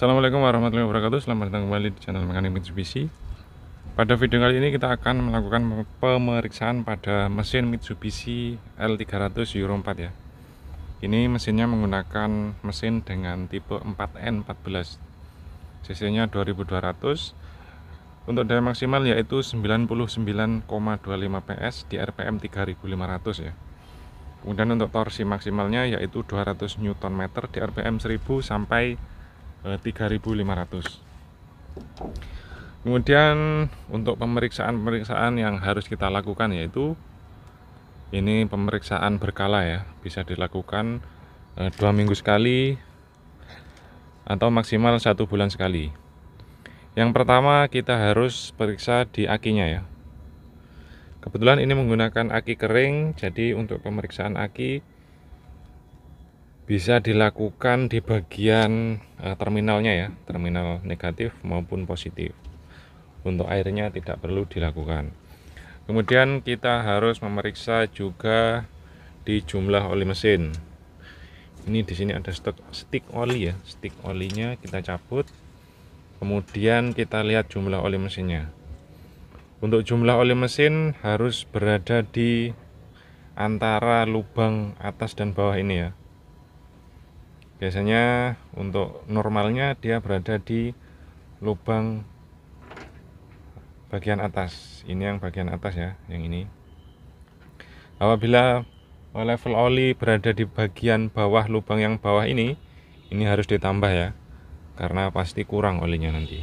Assalamualaikum warahmatullahi wabarakatuh Selamat datang kembali di channel Mekanik Mitsubishi Pada video kali ini kita akan melakukan pemeriksaan pada mesin Mitsubishi L300 Euro 4 ya Ini mesinnya menggunakan mesin dengan tipe 4N14 CC nya 2200 Untuk daya maksimal yaitu 99,25 PS di RPM 3500 ya Kemudian untuk torsi maksimalnya yaitu 200 Nm di RPM 1000 sampai 3.500 eh, kemudian untuk pemeriksaan-pemeriksaan yang harus kita lakukan yaitu ini pemeriksaan berkala ya bisa dilakukan eh, dua minggu sekali atau maksimal satu bulan sekali yang pertama kita harus periksa di akinya ya kebetulan ini menggunakan aki kering jadi untuk pemeriksaan aki bisa dilakukan di bagian uh, terminalnya ya terminal negatif maupun positif untuk airnya tidak perlu dilakukan kemudian kita harus memeriksa juga di jumlah oli mesin ini di sini ada stok stick oli ya stick olinya kita cabut kemudian kita lihat jumlah oli mesinnya untuk jumlah oli mesin harus berada di antara lubang atas dan bawah ini ya biasanya untuk normalnya dia berada di lubang bagian atas ini yang bagian atas ya yang ini apabila level oli berada di bagian bawah lubang yang bawah ini ini harus ditambah ya karena pasti kurang olinya nanti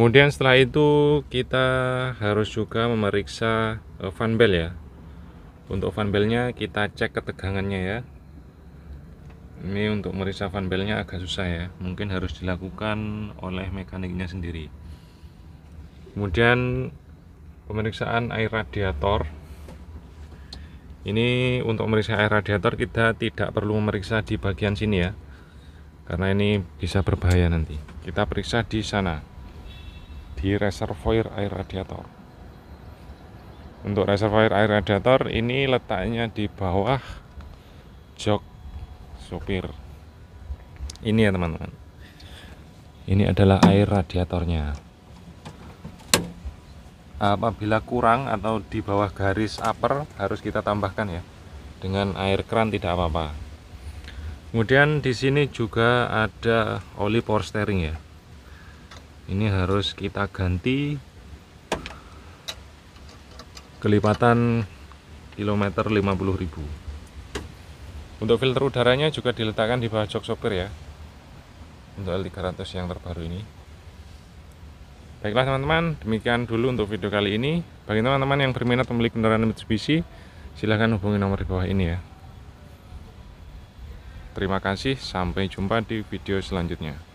kemudian setelah itu kita harus juga memeriksa eh, fan belt ya untuk fan belnya kita cek ketegangannya ya ini untuk merisa fan belnya agak susah ya mungkin harus dilakukan oleh mekaniknya sendiri kemudian pemeriksaan air radiator ini untuk merisa air radiator kita tidak perlu memeriksa di bagian sini ya karena ini bisa berbahaya nanti kita periksa di sana di reservoir air radiator untuk reservoir air radiator ini letaknya di bawah jok sopir ini ya teman-teman ini adalah air radiatornya apabila kurang atau di bawah garis upper harus kita tambahkan ya dengan air keran tidak apa-apa kemudian di sini juga ada oli power steering ya ini harus kita ganti kelipatan kilometer 50.000 untuk filter udaranya juga diletakkan di bawah jok sopir ya untuk L300 yang terbaru ini baiklah teman-teman demikian dulu untuk video kali ini bagi teman-teman yang berminat membeli kendaraan Mitsubishi silahkan hubungi nomor di bawah ini ya terima kasih sampai jumpa di video selanjutnya